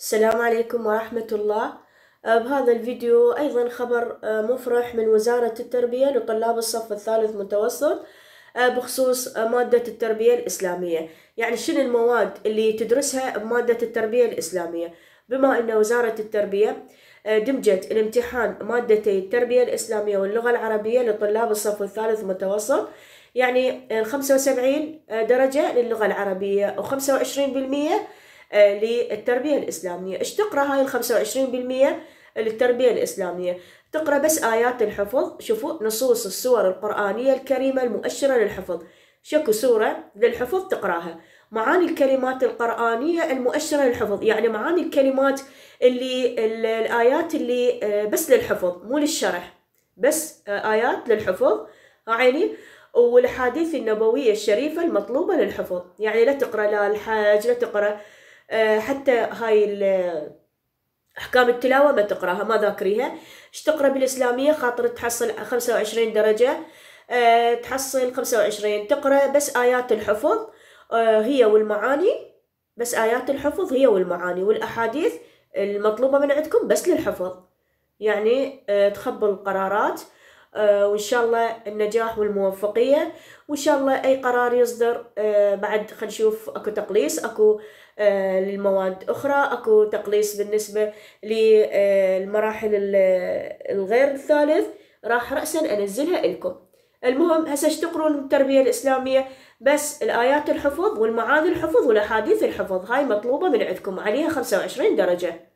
السلام عليكم ورحمة الله أه، بهذا الفيديو أيضا خبر أه، مفرح من وزارة التربية لطلاب الصف الثالث متوسط أه، بخصوص مادة التربية الإسلامية يعني شنو المواد اللي تدرسها بمادة التربية الإسلامية بما أن وزارة التربية دمجت الامتحان مادتي التربية الإسلامية واللغة العربية لطلاب الصف الثالث متوسط يعني 75 درجة للغة العربية و25% للتربية الإسلامية إيش تقرأ هاي ال 25% للتربية الإسلامية تقرأ بس آيات الحفظ شوفوا نصوص السور القرآنية الكريمة المؤشرة للحفظ شكو سورة للحفظ تقراها معاني الكلمات القرآنية المؤشرة للحفظ يعني معاني الكلمات اللي الآيات اللي آه، بس للحفظ مو للشرح بس آه، آيات للحفظ عيني والأحاديث النبوية الشريفة المطلوبة للحفظ يعني لا تقرأ لا الحج لا تقرأ آه، حتى هاي أحكام التلاوة ما تقراها ما ذاكريها ايش تقرا بالإسلامية خاطر تحصل خمسة وعشرين درجة آه، تحصل خمسة وعشرين تقرا بس آيات الحفظ آه، هي والمعاني بس آيات الحفظ هي والمعاني والأحاديث المطلوبة من عندكم بس للحفظ يعني تخبل القرارات آه، وإن شاء الله النجاح والموفقية وإن شاء الله أي قرار يصدر آه، بعد خلينا نشوف أكو تقليص أكو آه، للمواد أخرى أكو تقليص بالنسبة للمراحل الغير الثالث راح رأسا أنزلها لكم المهم هسه اشتقرون التربية الإسلامية بس الآيات الحفظ والمعاني الحفظ والأحاديث الحفظ هاي مطلوبة من عندكم عليها خمسة وعشرين درجة